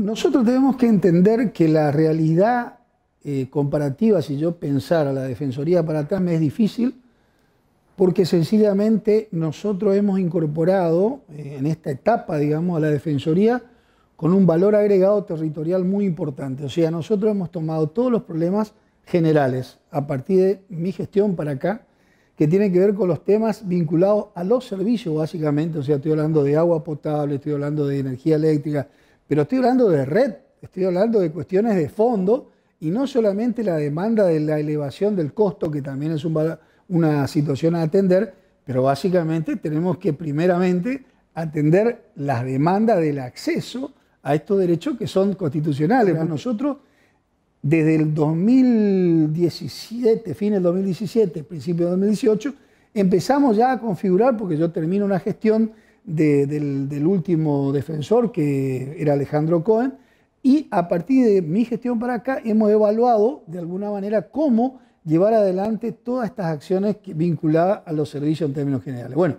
Nosotros tenemos que entender que la realidad eh, comparativa, si yo pensara la Defensoría para atrás, me es difícil porque sencillamente nosotros hemos incorporado eh, en esta etapa, digamos, a la Defensoría con un valor agregado territorial muy importante. O sea, nosotros hemos tomado todos los problemas generales a partir de mi gestión para acá, que tienen que ver con los temas vinculados a los servicios, básicamente. O sea, estoy hablando de agua potable, estoy hablando de energía eléctrica, pero estoy hablando de red, estoy hablando de cuestiones de fondo y no solamente la demanda de la elevación del costo, que también es una situación a atender, pero básicamente tenemos que primeramente atender las demandas del acceso a estos derechos que son constitucionales. nosotros, desde el 2017, fin del 2017, principio del 2018, empezamos ya a configurar, porque yo termino una gestión del, último defensor, que era Alejandro Cohen, y a partir de mi gestión para acá hemos evaluado de alguna manera cómo llevar adelante todas estas acciones vinculadas a los servicios en términos generales. Bueno,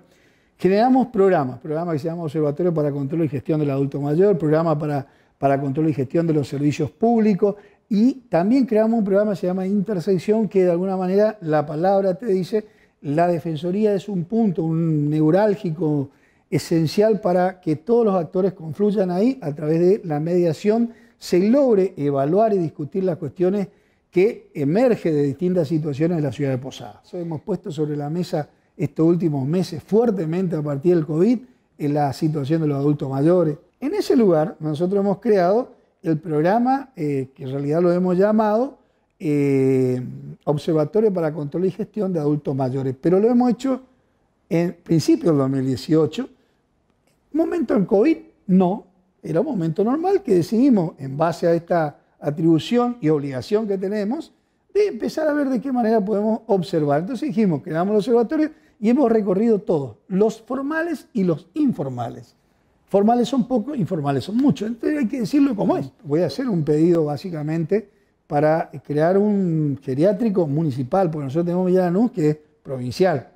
generamos programas, programas que se llama Observatorio para Control y Gestión del Adulto Mayor, programa para, para Control y Gestión de los Servicios Públicos, y también creamos un programa que se llama Intersección, que de alguna manera la palabra te dice, la Defensoría es un punto, un neurálgico, esencial para que todos los actores confluyan ahí a través de la mediación, se logre evaluar y discutir las cuestiones que emergen de distintas situaciones de la ciudad de Posada. hemos puesto sobre la mesa estos últimos meses fuertemente a partir del COVID en la situación de los adultos mayores. En ese lugar nosotros hemos creado el programa, eh, que en realidad lo hemos llamado eh, Observatorio para Control y Gestión de Adultos Mayores, pero lo hemos hecho en principios del 2018 Momento en COVID, no. Era un momento normal que decidimos, en base a esta atribución y obligación que tenemos, de empezar a ver de qué manera podemos observar. Entonces dijimos, creamos los observatorio y hemos recorrido todos, los formales y los informales. Formales son pocos, informales son muchos. Entonces hay que decirlo como es. Voy a hacer un pedido básicamente para crear un geriátrico municipal, porque nosotros tenemos Villaranús que es provincial.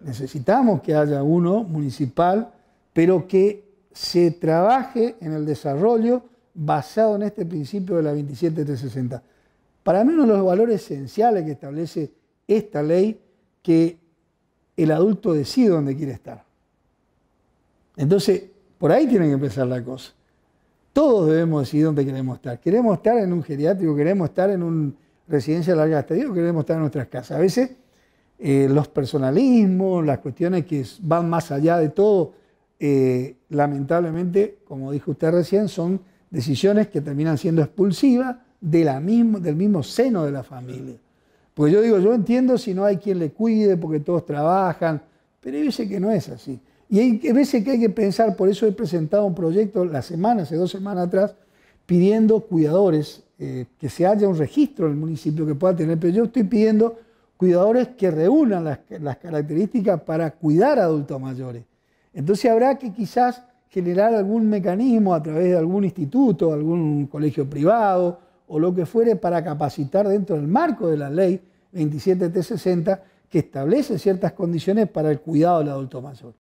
Necesitamos que haya uno municipal pero que se trabaje en el desarrollo basado en este principio de la 27360. Para mí uno de los valores esenciales que establece esta ley, que el adulto decide dónde quiere estar. Entonces, por ahí tiene que empezar la cosa. Todos debemos decidir dónde queremos estar. Queremos estar en un geriátrico, queremos estar en una residencia larga estadía o queremos estar en nuestras casas. A veces eh, los personalismos, las cuestiones que van más allá de todo, eh, lamentablemente, como dijo usted recién, son decisiones que terminan siendo expulsivas de la del mismo seno de la familia. Porque yo digo, yo entiendo si no hay quien le cuide, porque todos trabajan, pero yo veces que no es así. Y hay veces que hay que pensar, por eso he presentado un proyecto la semana, hace dos semanas atrás, pidiendo cuidadores, eh, que se haya un registro en el municipio que pueda tener, pero yo estoy pidiendo cuidadores que reúnan las, las características para cuidar a adultos mayores entonces habrá que quizás generar algún mecanismo a través de algún instituto, algún colegio privado o lo que fuere para capacitar dentro del marco de la ley 27T60 que establece ciertas condiciones para el cuidado del adulto mayor.